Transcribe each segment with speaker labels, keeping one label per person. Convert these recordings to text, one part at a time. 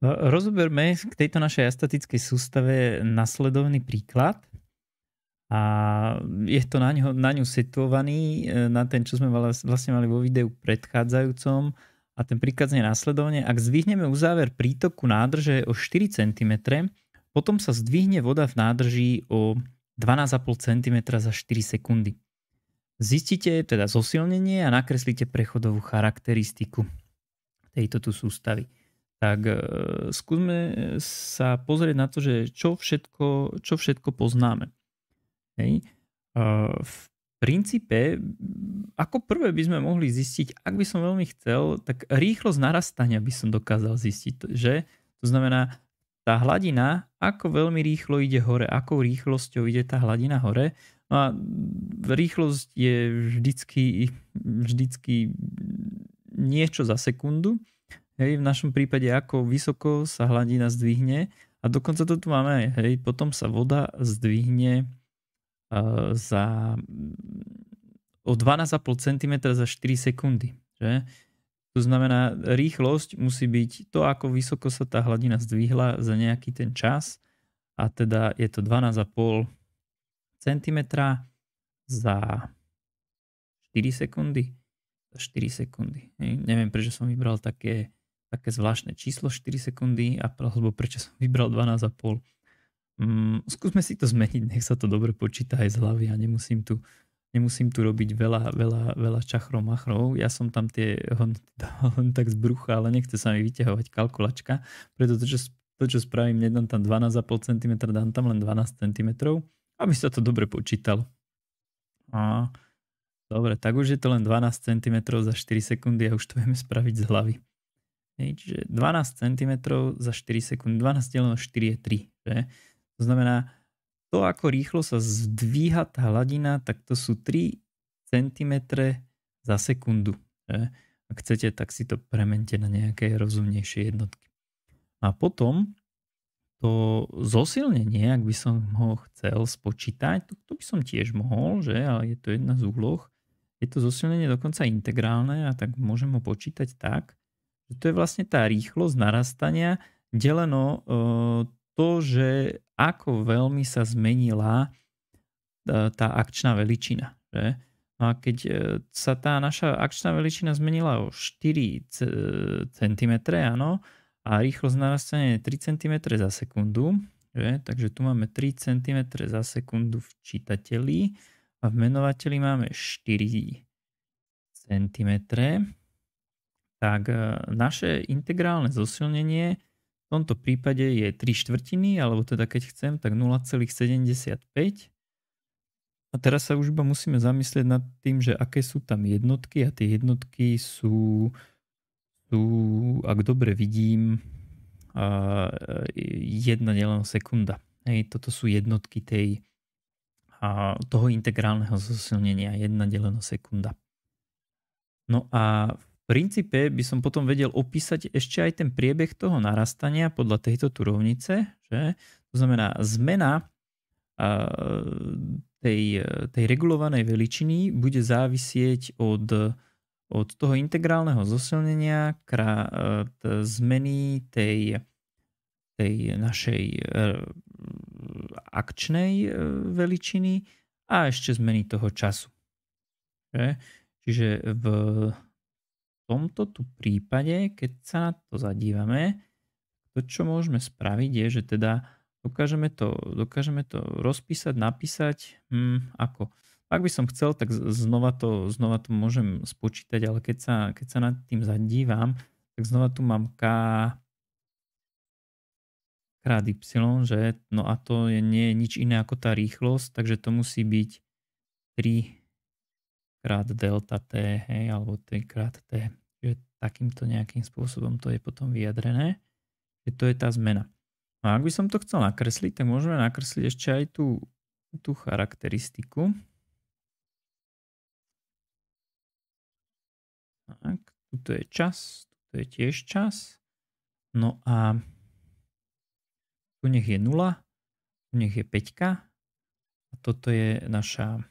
Speaker 1: No, rozoberme k tejto našej estetickej sústave nasledovný príklad. A je to na, ňo, na ňu situovaný, e, na ten, čo sme vlastne mali vo videu predchádzajúcom. A ten príklad znie následovne. Ak zdvihneme uzáver prítoku nádrže o 4 cm, potom sa zdvihne voda v nádrži o 12,5 cm za 4 sekundy. Zistite teda zosilnenie a nakreslíte prechodovú charakteristiku tejto tu sústavy tak e, skúsme sa pozrieť na to, že čo všetko, čo všetko poznáme. Hej. E, v princípe, ako prvé by sme mohli zistiť, ak by som veľmi chcel, tak rýchlosť narastania by som dokázal zistiť, že? To znamená, tá hladina, ako veľmi rýchlo ide hore, akou rýchlosťou ide tá hladina hore. No a rýchlosť je vždycky, vždycky niečo za sekundu. Hej, v našom prípade ako vysoko sa hladina zdvihne a dokonca to tu máme aj, hej, potom sa voda zdvihne uh, za o 12,5 cm za 4 sekundy. Že? To znamená, rýchlosť musí byť to, ako vysoko sa tá hladina zdvihla za nejaký ten čas a teda je to 12,5 cm za 4 sekundy. Za 4 sekundy. Neviem, prečo som vybral také také zvláštne číslo 4 sekundy a alebo prečo som vybral 12,5. Mm, skúsme si to zmeniť, nech sa to dobre počíta aj z hlavy a nemusím tu, nemusím tu robiť veľa, veľa, veľa čachrov machrov. Ja som tam tie hodnoty dal len tak z brucha, ale nechce sa mi vyťahovať kalkulačka, preto to, čo, to, čo spravím, nedám tam 12,5 cm, dám tam len 12 cm, aby sa to dobre počítalo. A, dobre, tak už je to len 12 cm za 4 sekundy a už to vieme spraviť z hlavy. Hej, čiže 12 cm za 4 sekundy, 12 deleno 4 je 3. Že? To znamená, to ako rýchlo sa zdvíha tá hladina, tak to sú 3 cm za sekundu. Že? Ak chcete, tak si to premente na nejaké rozumnejšie jednotky. A potom to zosilnenie, ak by som ho chcel spočítať, to, to by som tiež mohol, že, ale je to jedna z úloh. Je to zosilnenie dokonca integrálne a tak môžem ho počítať tak, že to je vlastne tá rýchlosť narastania deleno eh, to, že ako veľmi sa zmenila eh, tá akčná veličina. Že? No a keď eh, sa tá naša akčná veličina zmenila o 4 cm, áno, a rýchlosť narastania je 3 cm za sekundu, že? takže tu máme 3 cm za sekundu v čitateli a v menovateli máme 4 cm tak e, naše integrálne zosilnenie v tomto prípade je 3 štvrtiny, alebo teda keď chcem, tak 0,75. A teraz sa už iba musíme zamyslieť nad tým, že aké sú tam jednotky a tie jednotky sú, sú ak dobre vidím, e, jedna delená sekunda. Hej, toto sú jednotky tej, a toho integrálneho zosilnenia, jedna deleno sekunda. No a v princípe by som potom vedel opísať ešte aj ten priebeh toho narastania podľa tejto tu rovnice, že? To znamená, zmena tej, tej regulovanej veličiny bude závisieť od, od toho integrálneho zosilnenia krát zmeny tej, tej našej e, akčnej e, veličiny a ešte zmeny toho času. Že? Čiže v tomto tu prípade, keď sa na to zadívame, to čo môžeme spraviť je, že teda dokážeme to, dokážeme to rozpísať, napísať, hm, ako. Ak by som chcel, tak znova to, znova to môžem spočítať, ale keď sa, keď sa nad tým zadívam, tak znova tu mám K krát Y, že no a to je, nie je nič iné ako tá rýchlosť, takže to musí byť 3 krát delta t, hej, alebo t krát t. Čiže takýmto nejakým spôsobom to je potom vyjadrené, že to je tá zmena. No a ak by som to chcel nakresliť, tak môžeme nakresliť ešte aj tú, tú charakteristiku. Tak, tuto je čas, tuto je tiež čas. No a tu nech je 0, tu nech je 5 a toto je naša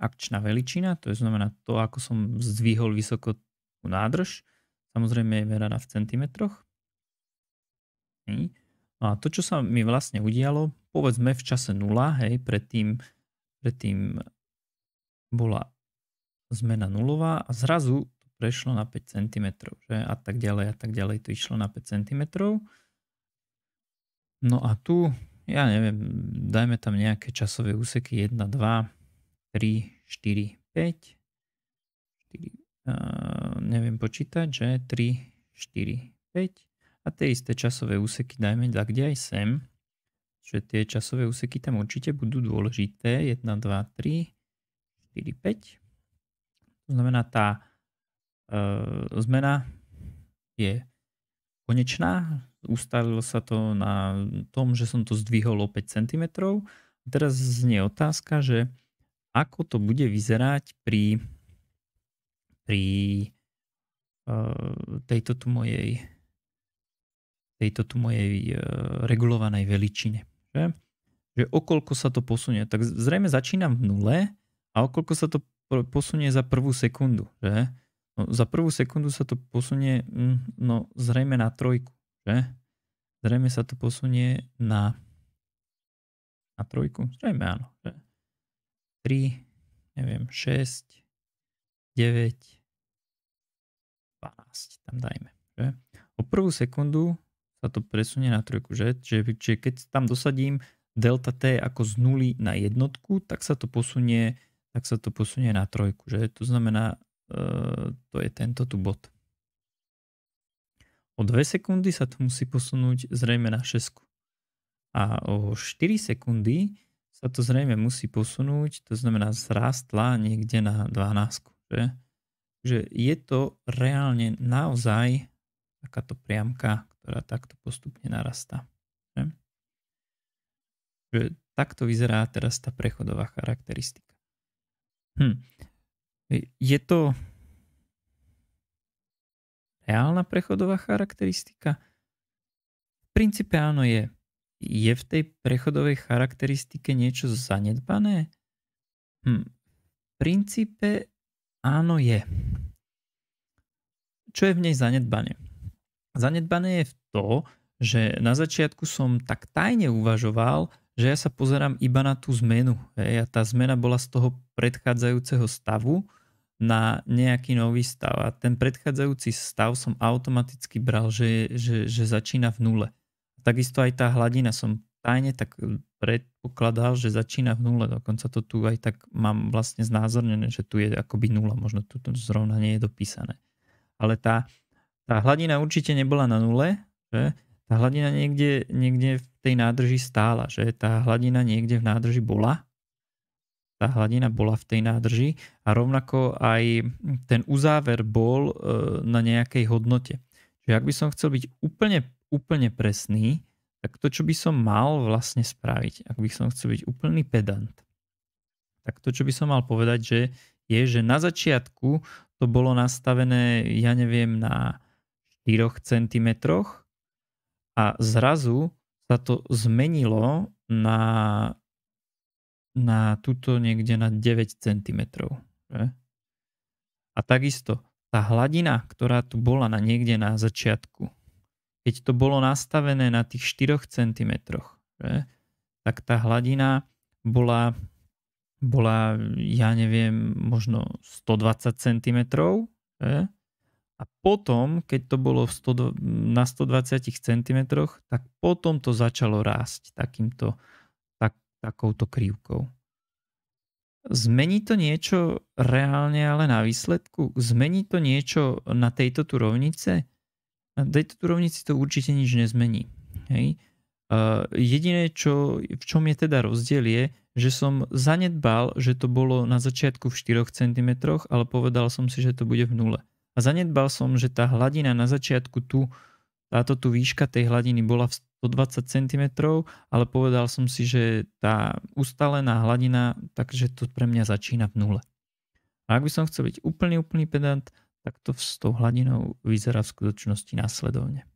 Speaker 1: akčná veličina, to je znamená to, ako som zdvihol vysoko tú nádrž. Samozrejme je meraná v centimetroch. No a to, čo sa mi vlastne udialo, povedzme v čase 0, hej, predtým, predtým bola zmena nulová a zrazu to prešlo na 5 cm, že? a tak ďalej a tak ďalej to išlo na 5 cm. No a tu, ja neviem, dajme tam nejaké časové úseky 1, 2, 3, 4, 5. 4, uh, neviem počítať, že 3, 4, 5. A tie isté časové úseky dajme tak, kde aj sem. Čiže tie časové úseky tam určite budú dôležité. 1, 2, 3, 4, 5. To znamená, tá uh, zmena je konečná. Ustalilo sa to na tom, že som to zdvihol o 5 cm. Teraz znie otázka, že ako to bude vyzerať pri, pri uh, tejto tu mojej tejto tu mojej uh, regulovanej veličine. Že? že okoľko sa to posunie. Tak zrejme začínam v nule a okoľko sa to posunie za prvú sekundu. Že? No, za prvú sekundu sa to posunie mm, no, zrejme na trojku. Že? Zrejme sa to posunie na, na trojku. Zrejme áno. Že? 3, neviem, 6, 9, 12 tam dajme. Že? O prvú sekundu sa to presunie na trojku, že? Čiže, čiže keď tam dosadím delta t ako z nuly na jednotku, tak sa to posunie, tak sa to posunie na trojku, že? To znamená, e, to je tento tu bod. O 2 sekundy sa to musí posunúť zrejme na 6. A o 4 sekundy sa to zrejme musí posunúť, to znamená zrástla niekde na 12. Že, že je to reálne naozaj takáto priamka, ktorá takto postupne narastá. Že? že takto vyzerá teraz tá prechodová charakteristika. Hm. Je to reálna prechodová charakteristika? V princípe áno je je v tej prechodovej charakteristike niečo zanedbané? Hm. V princípe áno je. Čo je v nej zanedbané? Zanedbané je v to, že na začiatku som tak tajne uvažoval, že ja sa pozerám iba na tú zmenu. Hej, a tá zmena bola z toho predchádzajúceho stavu na nejaký nový stav. A ten predchádzajúci stav som automaticky bral, že, že, že začína v nule. Takisto aj tá hladina som tajne tak e, predpokladal, že začína v nule. Dokonca to tu aj tak mám vlastne znázornené, že tu je akoby nula. Možno tu zrovna nie je dopísané. Ale tá, tá hladina určite nebola na nule. Že? Tá hladina niekde, niekde v tej nádrži stála. Že? Tá hladina niekde v nádrži bola. Tá hladina bola v tej nádrži a rovnako aj ten uzáver bol e, na nejakej hodnote že ak by som chcel byť úplne, úplne presný, tak to, čo by som mal vlastne spraviť, ak by som chcel byť úplný pedant, tak to, čo by som mal povedať, že je, že na začiatku to bolo nastavené, ja neviem, na 4 cm a zrazu sa to zmenilo na, na túto niekde na 9 cm. A takisto, tá hladina, ktorá tu bola na niekde na začiatku, keď to bolo nastavené na tých 4 cm, že, tak tá hladina bola, bola, ja neviem, možno 120 cm. Že, a potom, keď to bolo 100, na 120 cm, tak potom to začalo rásť takýmto, tak, takouto krivkou. Zmení to niečo reálne ale na výsledku? Zmení to niečo na tejto tu rovnice? Na tejto tu rovnici to určite nič nezmení. Hej? Uh, jediné, čo, v čom je teda rozdiel je, že som zanedbal, že to bolo na začiatku v 4 cm, ale povedal som si, že to bude v nule. A zanedbal som, že tá hladina na začiatku tu táto tu výška tej hladiny bola v 120 cm, ale povedal som si, že tá ustalená hladina, takže to pre mňa začína v nule. A ak by som chcel byť úplný, úplný pedant, tak to s tou hladinou vyzerá v skutočnosti následovne.